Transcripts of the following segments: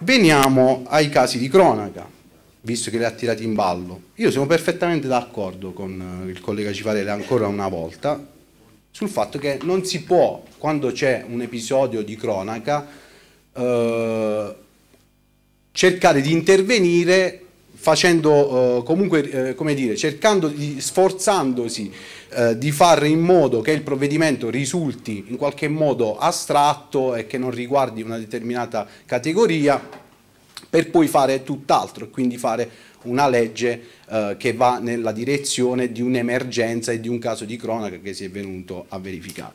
Veniamo ai casi di cronaca, visto che li ha tirati in ballo. Io sono perfettamente d'accordo con eh, il collega Cifarella ancora una volta sul fatto che non si può, quando c'è un episodio di cronaca, eh, cercare di intervenire facendo, eh, comunque, eh, come dire, cercando di, sforzandosi eh, di fare in modo che il provvedimento risulti in qualche modo astratto e che non riguardi una determinata categoria, per poi fare tutt'altro e quindi fare una legge eh, che va nella direzione di un'emergenza e di un caso di cronaca che si è venuto a verificare.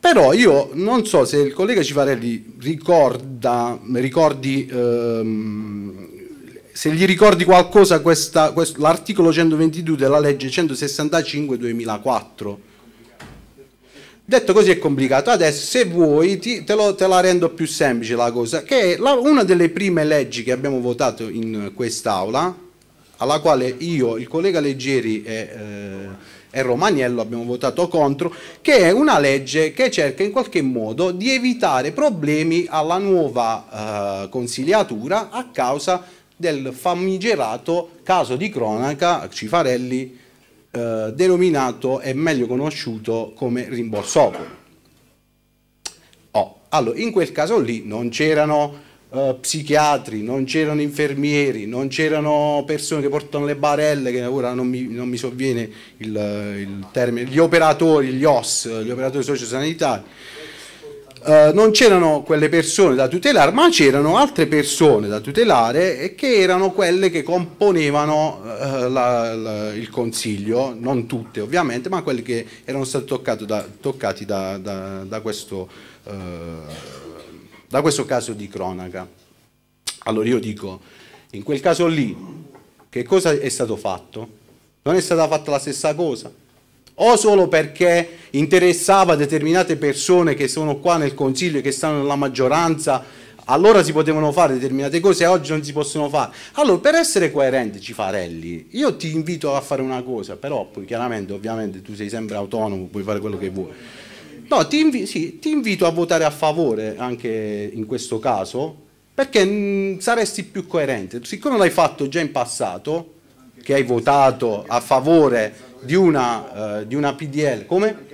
Però io non so se il collega Cifarelli ricorda, ricordi ehm, se gli ricordi qualcosa questa, quest, l'articolo 122 della legge 165 2004 detto così è complicato adesso se vuoi ti, te, lo, te, la rendo più semplice la cosa che è la, una delle prime leggi che abbiamo votato in quest'aula alla quale io, il collega Leggeri e, eh, e Romagnello abbiamo votato contro che è una legge che cerca in qualche modo di evitare problemi alla nuova eh, consiliatura a causa del famigerato caso di cronaca Cifarelli eh, denominato e meglio conosciuto come rimborso Oh, allora, in quel caso lì non c'erano Uh, psichiatri, non c'erano infermieri, non c'erano persone che portano le barelle, che ora non mi, non mi sovviene il, il termine, gli operatori, gli OS, gli operatori sociosanitari. Eh, non c'erano quelle persone da tutelare, ma c'erano altre persone da tutelare che erano quelle che componevano uh, la, la, il consiglio, non tutte ovviamente, ma quelle che erano state da, toccate da, da, da, questo, uh, da questo caso di cronaca. Allora io dico, in quel caso lì, che cosa è stato fatto? Non è stata fatta la stessa cosa? o solo perché interessava determinate persone che sono qua nel Consiglio e che stanno nella maggioranza, allora si potevano fare determinate cose e oggi non si possono fare. Allora, per essere coerente, Cifarelli, io ti invito a fare una cosa, però poi chiaramente, ovviamente, tu sei sempre autonomo, puoi fare quello che vuoi. No, ti, invi sì, ti invito a votare a favore anche in questo caso, perché mh, mm, saresti più coerente. Siccome l'hai fatto già in passato, che hai votato a favore di una, eh, di una PDL. Come?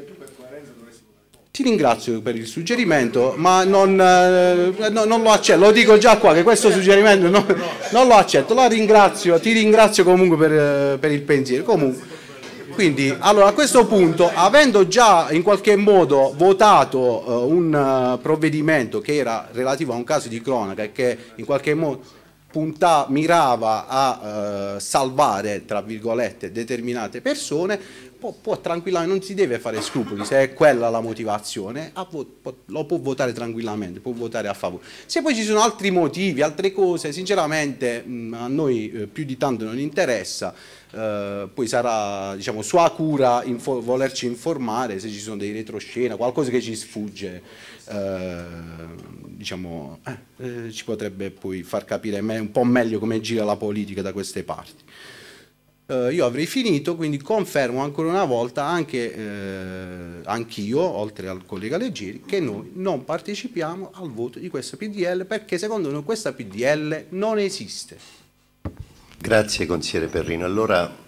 Ti ringrazio per il suggerimento, ma non, eh, no, non, lo accetto, lo dico già qua che questo suggerimento non, non lo accetto, la ringrazio, ti ringrazio comunque per, eh, per il pensiero. Comunque, quindi allora, a questo punto, avendo già in qualche modo votato eh, un uh, provvedimento che era relativo a un caso di cronaca e che in qualche modo punta, mirava a eh, salvare, tra virgolette, determinate persone può, può tranquillamente, non si deve fare scrupoli, se è quella la motivazione, lo può votare tranquillamente, può votare a favore. Se poi ci sono altri motivi, altre cose, sinceramente mm, a noi eh, più di tanto non interessa, eh, poi sarà diciamo, sua cura info volerci informare se ci sono dei retroscena, qualcosa che ci sfugge, eh, diciamo, eh, eh ci potrebbe poi far capire un po' meglio come gira la politica da queste parti eh, io avrei finito, quindi confermo ancora una volta anche eh, anch'io, oltre al collega Leggeri, che noi non partecipiamo al voto di questa PDL perché secondo noi questa PDL non esiste. Grazie consigliere Perrino. Allora